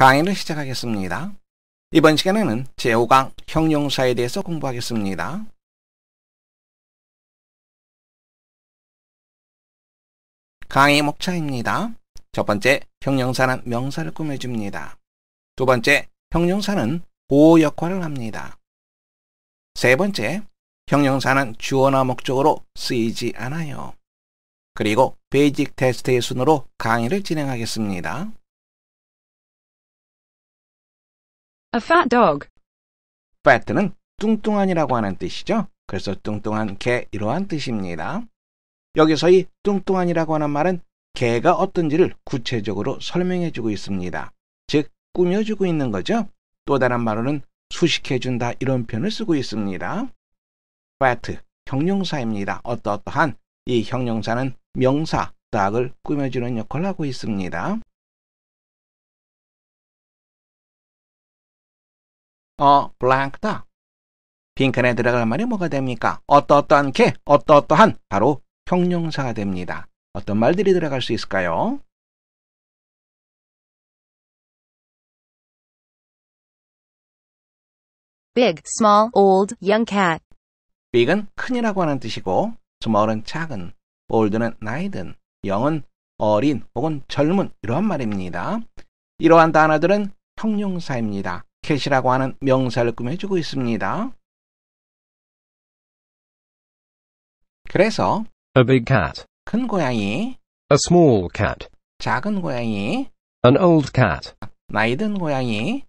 강의를 시작하겠습니다. 이번 시간에는 제5강 형용사에 대해서 공부하겠습니다. 강의 목차입니다. 첫 번째, 형용사는 명사를 꾸며줍니다. 두 번째, 형용사는 보호 역할을 합니다. 세 번째, 형용사는 주어나 목적으로 쓰이지 않아요. 그리고 베이직 테스트의 순으로 강의를 진행하겠습니다. A fat dog. fat는 뚱뚱한이라고 하는 뜻이죠. 그래서 뚱뚱한 개 이러한 뜻입니다. 여기서 이 뚱뚱한이라고 하는 말은 개가 어떤지를 구체적으로 설명해주고 있습니다. 즉 꾸며주고 있는 거죠. 또 다른 말로는 수식해준다 이런 표현을 쓰고 있습니다. fat 형용사입니다. 어떠어떠한 이 형용사는 명사, 딱을 꾸며주는 역할을 하고 있습니다. 어, blank다. 빈칸에 들어갈 말이 뭐가 됩니까? 어떠어떠한 게, 어떠어떠한, 바로 형용사가 됩니다. 어떤 말들이 들어갈 수 있을까요? 빅, small, old, young cat. b 은 큰이라고 하는 뜻이고 small은 작은, old는 나이든, young은 어린 혹은 젊은 이러한 말입니다. 이러한 단어들은 형용사입니다. 마켓이라고 하는 명사를 꾸며주고 있습니다. 그래서 a big cat 큰 고양이 a small cat 작은 고양이 an old cat 나이 든 고양이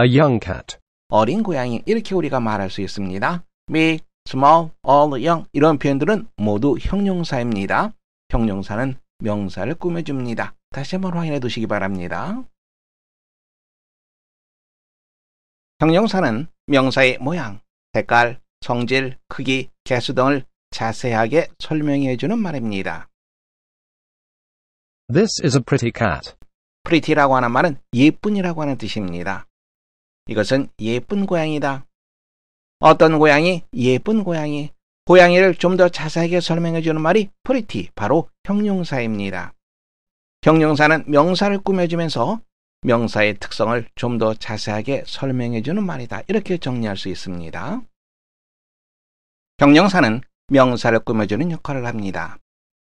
a young cat 어린 고양이 이렇게 우리가 말할 수 있습니다. big, small, old, young 이런 표현들은 모두 형용사입니다. 형용사는 명사를 꾸며줍니다. 다시 한번 확인해 두시기 바랍니다. 형용사는 명사의 모양, 색깔, 성질, 크기, 개수 등을 자세하게 설명해 주는 말입니다. This is a pretty cat. pretty라고 하는 말은 예쁜이라고 하는 뜻입니다. 이것은 예쁜 고양이다. 어떤 고양이, 예쁜 고양이, 고양이를 좀 더 자세하게 설명해 주는 말이 pretty, 바로 형용사입니다. 형용사는 명사를 꾸며주면서 명사의 특성을 좀 더 자세하게 설명해주는 말이다. 이렇게 정리할 수 있습니다. 형용사는 명사를 꾸며주는 역할을 합니다.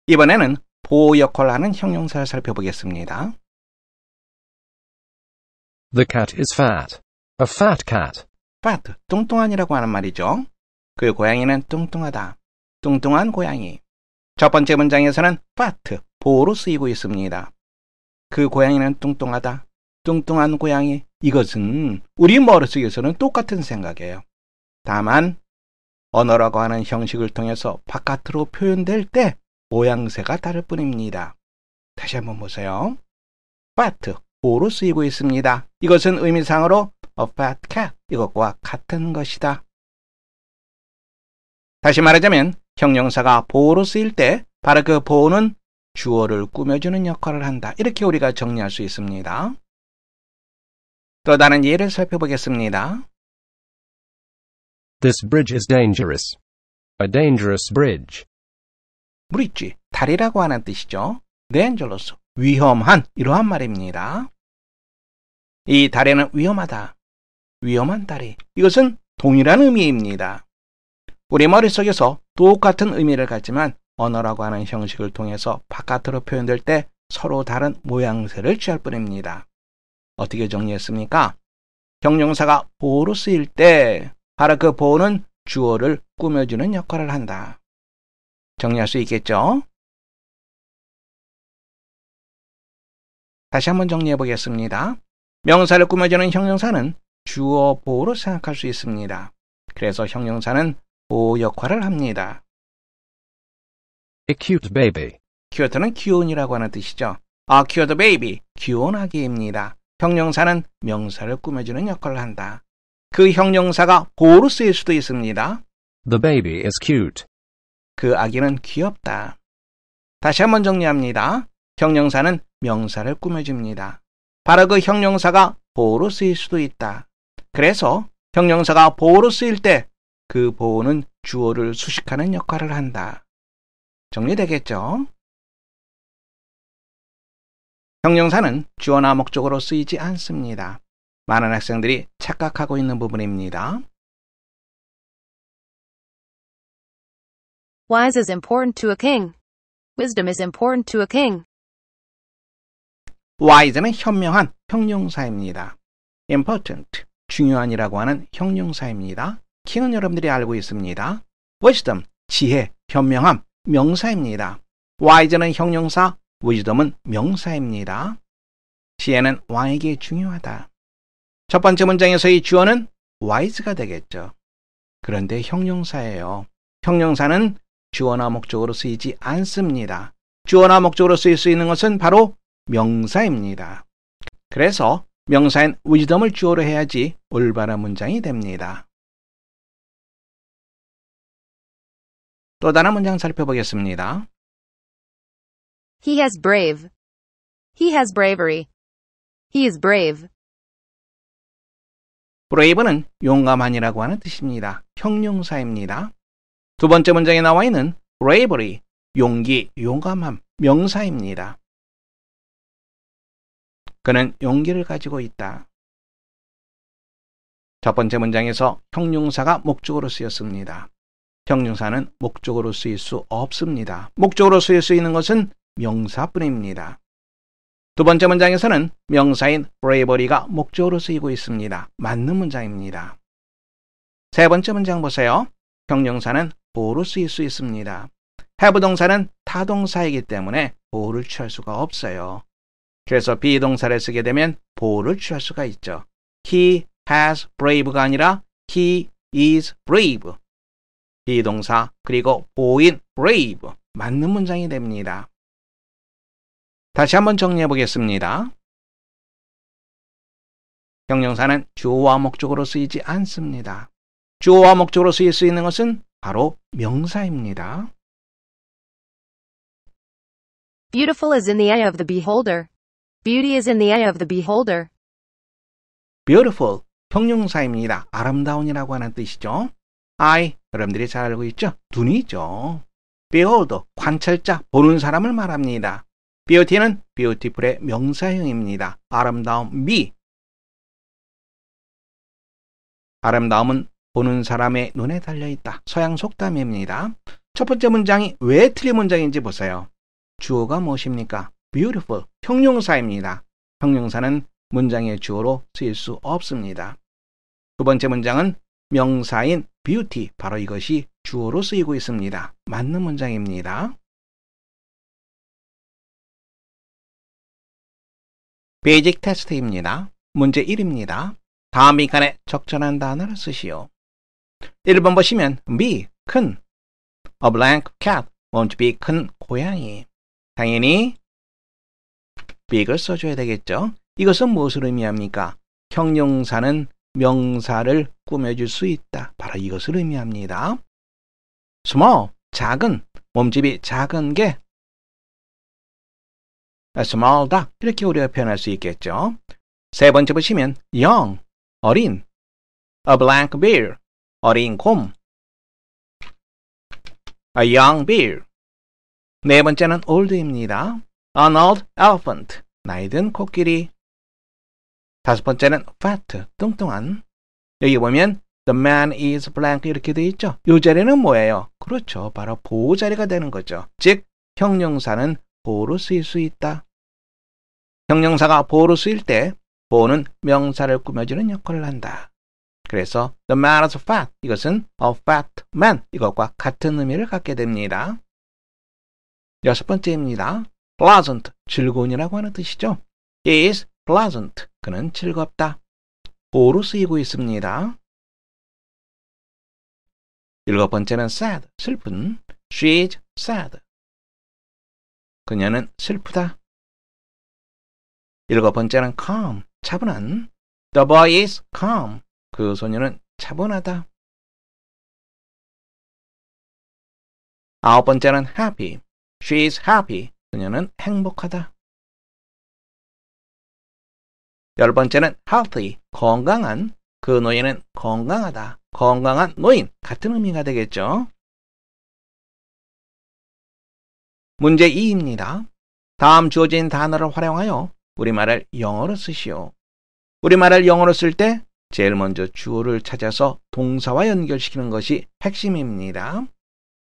이번에는 보호 역할을 하는 형용사를 살펴보겠습니다. The cat is fat. A fat cat. fat, 뚱뚱한이라고 하는 말이죠. 그 고양이는 뚱뚱하다. 뚱뚱한 고양이. 첫 번째 문장에서는 fat, 보호로 쓰이고 있습니다. 그 고양이는 뚱뚱하다. 뚱뚱한 고양이 이것은 우리 머릿속에서는 똑같은 생각이에요. 다만 언어라고 하는 형식을 통해서 바깥으로 표현될 때 모양새가 다를 뿐입니다. 다시 한번 보세요. fat, 오로 쓰이고 있습니다. 이것은 의미상으로 a fat cat, 이것과 같은 것이다. 다시 말하자면 형용사가 보호로 쓰일 때 바로 그 보호는 주어를 꾸며주는 역할을 한다. 이렇게 우리가 정리할 수 있습니다. 또 다른 예를 살펴보겠습니다. This bridge is dangerous. A dangerous bridge. 브릿지, 다리라고 하는 뜻이죠. dangerous, 위험한 이러한 말입니다. 이 다리는 위험하다, 위험한 다리. 이것은 동일한 의미입니다. 우리 머릿속에서 똑같은 의미를 갖지만 언어라고 하는 형식을 통해서 바깥으로 표현될 때 서로 다른 모양새를 취할 뿐입니다. 어떻게 정리했습니까? 형용사가 보로 쓰일 때 바로 그 보는 주어를 꾸며주는 역할을 한다. 정리할 수 있겠죠? 다시 한번 정리해 보겠습니다. 명사를 꾸며주는 형용사는 주어 보로 생각할 수 있습니다. 그래서 형용사는 보호 역할을 합니다. A cute baby. c u t 는 귀여운이라고 하는 뜻이죠. A cute baby, 귀여운 아기입니다. 형용사는 명사를 꾸며주는 역할을 한다. 그 형용사가 보로 스일 수도 있습니다. The baby is cute. 그 아기는 귀엽다. 다시 한번 정리합니다. 형용사는 명사를 꾸며줍니다. 바로 그 형용사가 보로 스일 수도 있다. 그래서 형용사가 보로 스일때 그 보는 주어를 수식하는 역할을 한다. 정리되겠죠? 형용사는 주어나 목적으로 쓰이지 않습니다. 많은 학생들이 착각하고 있는 부분입니다. Wise is important to a king. Wisdom is important to a king. wise는 현명한 형용사입니다. important, 중요한이라고 하는 형용사입니다. king은 여러분들이 알고 있습니다. wisdom, 지혜, 현명함, 명사입니다. wise는 형용사, 위즈덤은 명사입니다. 지혜는 왕에게 중요하다. 첫 번째 문장에서의 주어는 wise가 되겠죠. 그런데 형용사예요. 형용사는 주어나 목적으로 쓰이지 않습니다. 주어나 목적으로 쓰일 수 있는 것은 바로 명사입니다. 그래서 명사인 위즈덤을 주어로 해야지 올바른 문장이 됩니다. 또 다른 문장 살펴보겠습니다. He has brave. He has bravery. He is brave. brave는 용감한이라고 하는 뜻입니다. 형용사입니다. 두 번째 문장에 나와 있는 bravery, 용기, 용감함, 명사입니다. 그는 용기를 가지고 있다. 첫 번째 문장에서 형용사가 목적으로 쓰였습니다. 형용사는 목적으로 쓰일 수 없습니다. 목적으로 쓰일 수 있는 것은 명사뿐입니다. 두 번째 문장에서는 명사인 bravery가 목적으로 쓰이고 있습니다. 맞는 문장입니다. 세 번째 문장 보세요. 형용사는 보호로 쓰일 수 있습니다. 해부 동사는 타동사이기 때문에 보를 취할 수가 없어요. 그래서 비동사를 쓰게 되면 보를 취할 수가 있죠. He has brave가 아니라 he is brave. 비동사 그리고 보인 brave 맞는 문장이 됩니다. 다시 한번 정리해 보겠습니다. 형용사는 주어와 목적으로 쓰이지 않습니다. 주어와 목적으로 쓰일 수 있는 것은 바로 명사입니다. Beautiful is in the eye of the beholder. Beauty is in the eye of the beholder. Beautiful 형용사입니다. 아름다운이라고 하는 뜻이죠. e y 여러분들이 잘 알고 있죠? 눈이죠. beholder 관찰자 보는 사람을 말합니다. beauty는 beautiful의 명사형입니다. 아름다움 미 아름다움은 보는 사람의 눈에 달려있다. 서양 속담입니다. 첫 번째 문장이 왜 틀린 문장인지 보세요. 주어가 무엇입니까? beautiful, 형용사입니다. 형용사는 문장의 주어로 쓰일 수 없습니다. 두 번째 문장은 명사인 beauty, 바로 이것이 주어로 쓰이고 있습니다. 맞는 문장입니다. 베이직 테스트입니다. 문제 1입니다. 다음 이간에 적절한 단어를 쓰시오. 1번 보시면 be, 큰 A blank cat, won't be 큰 고양이 당연히 big을 써줘야 되겠죠. 이것은 무엇을 의미합니까? 형용사는 명사를 꾸며줄 수 있다. 바로 이것을 의미합니다. small, 작은, 몸집이 작은 게 small dog 이렇게 우리가 표현할 수 있겠죠. 세 번째 보시면 young 어린 a black bear 어린 곰 a young bear 네 번째는 old입니다. an old elephant 나이든 코끼리 다섯 번째는 fat 뚱뚱한 여기 보면 The man is blank 이렇게 돼 있죠. 이 자리는 뭐예요? 그렇죠. 바로 보호자리가 되는 거죠. 즉, 형용사는 보로 쓰일 수 있다. 형용사가 보로 쓰일 때보는 명사를 꾸며주는 역할을 한다. 그래서 the m a t t e r s fat 이것은 a fat man 이것과 같은 의미를 갖게 됩니다. 여섯 번째입니다. pleasant 즐거운이라고 하는 뜻이죠. is pleasant 그는 즐겁다. 보로 쓰이고 있습니다. 일곱 번째는 sad 슬픈 She is sad 그녀는 슬프다. 일곱 번째는 calm, 차분한. The boy is calm. 그 소녀는 차분하다. 아홉 번째는 happy. She is happy. 그녀는 행복하다. 열 번째는 healthy. 건강한. 그 노인은 건강하다. 건강한 노인. 같은 의미가 되겠죠. 문제 2입니다. 다음 주어진 단어를 활용하여 우리말을 영어로 쓰시오. 우리말을 영어로 쓸 때 제일 먼저 주어를 찾아서 동사와 연결시키는 것이 핵심입니다.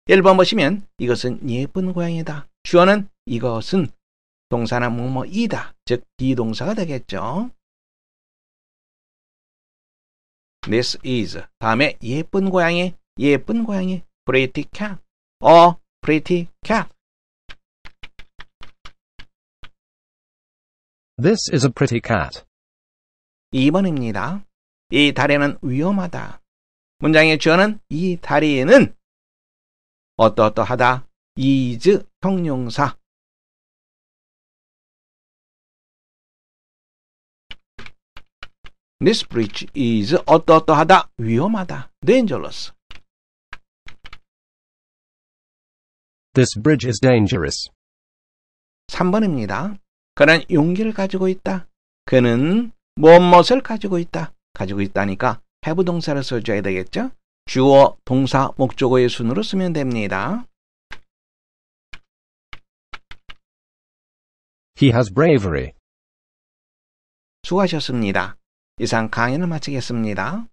1번 보시면 이것은 예쁜 고양이다. 주어는 이것은 동사나 뭐뭐이다. 즉 비동사가 되겠죠. This is 다음에 예쁜 고양이, 예쁜 고양이, pretty cat, 어 pretty cat This is a pretty cat. 2번입니다. 이 다리는 위험하다. 문장의 주어는 이 다리에는 어떠어떠하다 이즈 형용사 This bridge is 어떠어떠하다 위험하다 dangerous This bridge is dangerous 3번입니다. 그는 용기를 가지고 있다. 그는 무엇을 가지고 있다. 가지고 있다니까 have 동사를 써줘야 되겠죠? 주어, 동사, 목적어의 순으로 쓰면 됩니다. He has bravery. 수고하셨습니다. 이상 강의를 마치겠습니다.